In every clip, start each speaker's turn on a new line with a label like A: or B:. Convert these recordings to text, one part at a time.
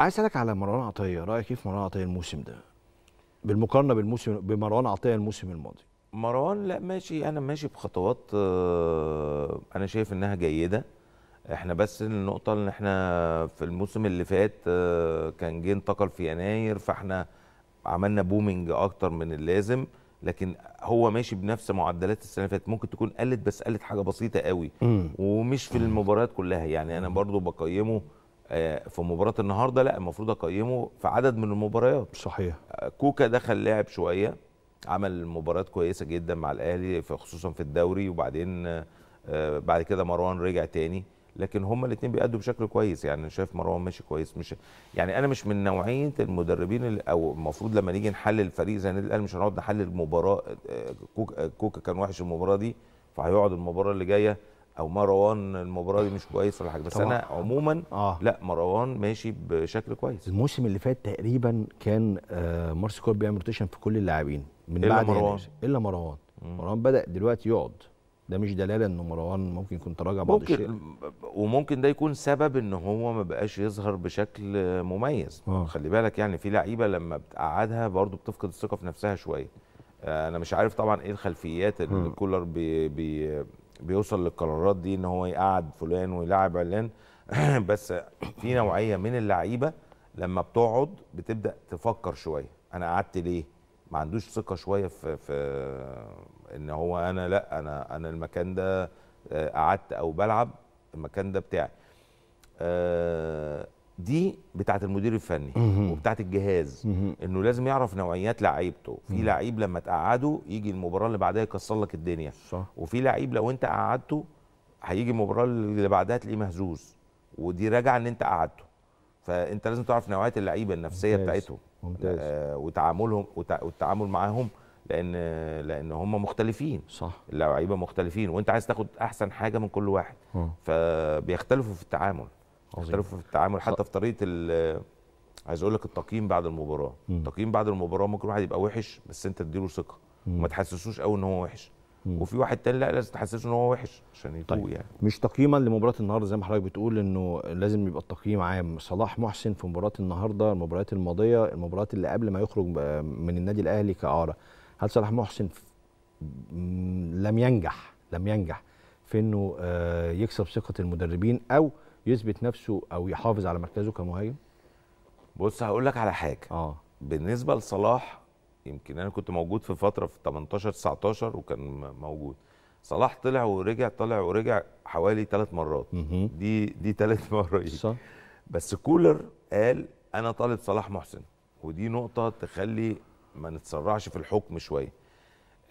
A: عايز اسالك على مروان عطيه رايك ايه في مروان عطيه الموسم ده بالمقارنه بالموسم بمروان عطيه الموسم الماضي
B: مروان لا ماشي انا ماشي بخطوات آه، انا شايف انها جيده احنا بس النقطه ان احنا في الموسم اللي فات آه، كان جه انتقل في يناير فاحنا عملنا بومينج اكتر من اللازم لكن هو ماشي بنفس معدلات السنه اللي فاتت ممكن تكون قلت بس قلت حاجه بسيطه قوي ومش في المباريات كلها يعني انا برضو بقيمه آه، في مباراه النهارده لا المفروض اقيمه في عدد من المباريات صحيح آه، كوكا دخل لعب شويه عمل مباريات كويسه جدا مع الاهلي خصوصا في الدوري وبعدين آه، بعد كده مروان رجع تاني لكن هما الاثنين بيأدوا بشكل كويس يعني انا شايف مروان ماشي كويس مش يعني انا مش من نوعيه المدربين اللي او المفروض لما نيجي نحلل فريق زي النادي الاهلي مش هنقعد نحلل مباراه كوكا كان وحش المباراه دي فهيقعد المباراه اللي جايه او مروان المباراه دي مش كويس ولا حاجه بس طبعا. انا عموما آه. لا مروان ماشي بشكل
A: كويس الموسم اللي فات تقريبا كان آه مارسي كولر بيعمل روتيشن في كل اللاعبين من إلا بعد مروان الا مروان مروان بدا دلوقتي يقعد ده مش دلاله ان مروان ممكن يكون تراجع بعض ممكن الشيء
B: وممكن ده يكون سبب ان هو ما بقاش يظهر بشكل مميز آه. خلي بالك يعني في لعيبه لما بتقعدها برضو بتفقد الثقه في نفسها شويه آه، انا مش عارف طبعا ايه الخلفيات اللي كولر بي بي بيوصل للقرارات دي ان هو يقعد فلان ويلعب علان بس في نوعيه من اللعيبه لما بتقعد بتبدا تفكر شويه انا قعدت ليه ما عندوش ثقه شويه في في ان هو انا لا انا انا المكان ده آه، قعدت او بلعب المكان ده بتاعي آه، دي بتاعت المدير الفني وبتاعت الجهاز انه لازم يعرف نوعيات لعيبته في لعيب لما تقعده يجي المباراه اللي بعدها يكسر لك الدنيا صح. وفي لعيب لو انت قعدته هيجي المباراه اللي بعدها تلاقيه مهزوز ودي راجعه ان انت قعدته فانت لازم تعرف نوعيه اللعيبه النفسيه ممتاز. بتاعتهم ممتاز. آه، وتعاملهم والتعامل معاهم لان لان هم مختلفين صح اللعيبه مختلفين وانت عايز تاخد احسن حاجه من كل واحد آه. فبيختلفوا في التعامل اختلفوا في التعامل حتى آه. في طريقه ال عايز اقول لك التقييم بعد المباراه التقييم بعد المباراه ممكن واحد يبقى وحش بس انت تديله ثقه وما تحسسوش قوي ان هو
A: وحش مم. وفي
B: واحد تاني لا لازم تحسسه ان هو وحش عشان يفوق طيب. يعني
A: مش تقييما لمباراه النهارده زي ما حضرتك بتقول انه لازم يبقى التقييم عام صلاح محسن في مباراه النهارده المباريات الماضيه المباريات اللي قبل ما يخرج من النادي الاهلي كاعاره هل صلاح محسن لم ينجح لم ينجح في انه آه، يكسب ثقه المدربين او يثبت نفسه او يحافظ على مركزه كمهاجم
B: بص هقول لك على حاجه اه بالنسبه لصلاح يمكن انا كنت موجود في فتره في 18 19 وكان موجود صلاح طلع ورجع طلع ورجع حوالي ثلاث مرات مه. دي دي ثلاث مرات صح بس كولر قال انا طالب صلاح محسن ودي نقطه تخلي ما نتسرعش في الحكم شويه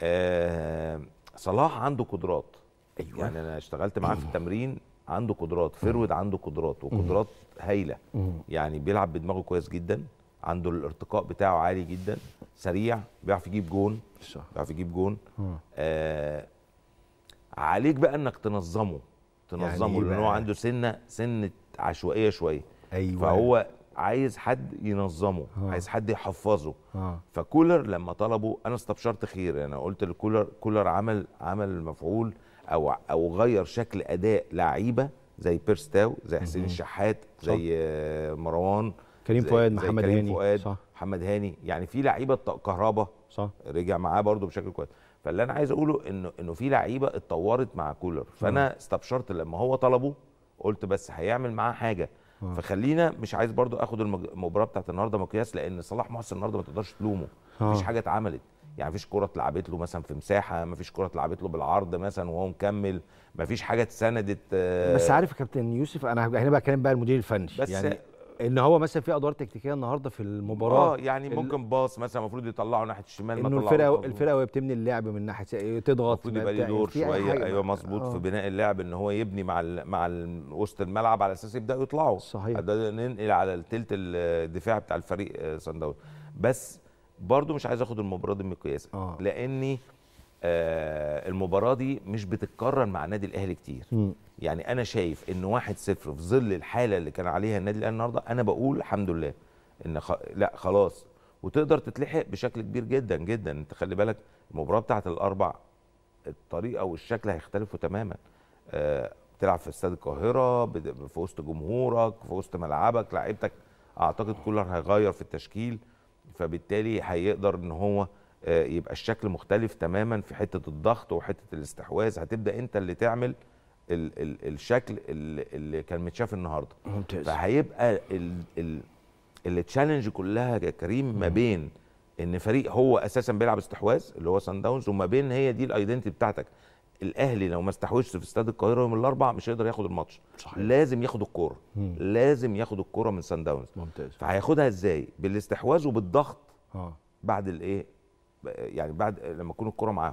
B: آه صلاح عنده قدرات ايوه يعني انا اشتغلت معاه في التمرين عنده قدرات فيرود عنده قدرات وقدرات هايله يعني بيلعب بدماغه كويس جدا عنده الارتقاء بتاعه عالي جدا سريع بيعرف يجيب جون بيعرف يجيب جون آه عليك بقى انك تنظمه تنظمه يعني لان هو عنده سنه سنه عشوائيه شويه ايوه فهو عايز حد ينظمه ها. عايز حد يحفظه ها. فكولر لما طلبه انا استبشرت خير انا قلت لكولر كولر عمل عمل مفعول او او غير شكل اداء لعيبه زي بيرستاو زي حسين الشحات زي آه، مروان كريم فؤاد محمد كريم هاني فؤاد صح. محمد هاني يعني في لعيبه كهربا صح رجع معاه برده بشكل كويس فاللي انا عايز اقوله انه انه في لعيبه اتطورت مع كولر فانا استبشرت لما هو طلبه قلت بس هيعمل معاه حاجه فخلينا مش عايز برضو اخد المباراه بتاعت النهارده مقياس لان صلاح محسن النهارده ما تقدرش تلومه مفيش آه. حاجه اتعملت يعني مفيش كره اتلعبت له مثلا في مساحه مفيش كره اتلعبت له بالعرض مثلا وهو مكمل مفيش حاجه اتسندت آه، بس عارف
A: يا كابتن يوسف انا هنا بقى كلام بقى المدير الفني بس يعني ان هو مثلا في ادوار تكتيكيه النهارده في المباراه اه يعني ممكن باص مثلا المفروض يطلعه ناحيه الشمال انه الفرقه الفرقه وهي بتبني اللعب من ناحيه تضغط المفروض يبقى ليه دور شويه ايوه مظبوط في آه.
B: بناء اللعب ان هو يبني مع الـ مع وسط الملعب على اساس يبداوا يطلعوا صحيح ننقل على الثلث الدفاع بتاع الفريق آه، صن بس برضو مش عايز اخد المباراه دي مقياسا آه. لاني آه المباراه دي مش بتتكرر مع النادي الاهلي كتير م. يعني انا شايف ان 1-0 في ظل الحاله اللي كان عليها النادي الاهلي النهارده انا بقول الحمد لله ان خ... لا خلاص وتقدر تتلحق بشكل كبير جدا جدا انت خلي بالك المباراه بتاعه الاربع الطريقه والشكل هيختلفوا تماما آه بتلعب في استاد القاهره في وسط جمهورك في وسط ملعبك لعيبتك اعتقد كولر هيغير في التشكيل فبالتالي هيقدر ان هو آه، يبقى الشكل مختلف تماما في حته الضغط وحته الاستحواذ هتبدا انت اللي تعمل الـ الـ الشكل اللي كان متشاف النهارده ممتاز فهيبقى التشالنج كلها يا كريم ما بين ان فريق هو اساسا بيلعب استحواذ اللي هو سان داونز وما بين هي دي الايدنتي بتاعتك الاهلي لو ما استحوذش في استاد القاهره يوم الاربعاء مش هيقدر ياخد الماتش لازم ياخد الكوره لازم ياخد الكوره من سان داونز ممتاز فهياخدها ازاي بالاستحواذ وبالضغط اه بعد الايه يعني بعد لما تكون الكوره معاهم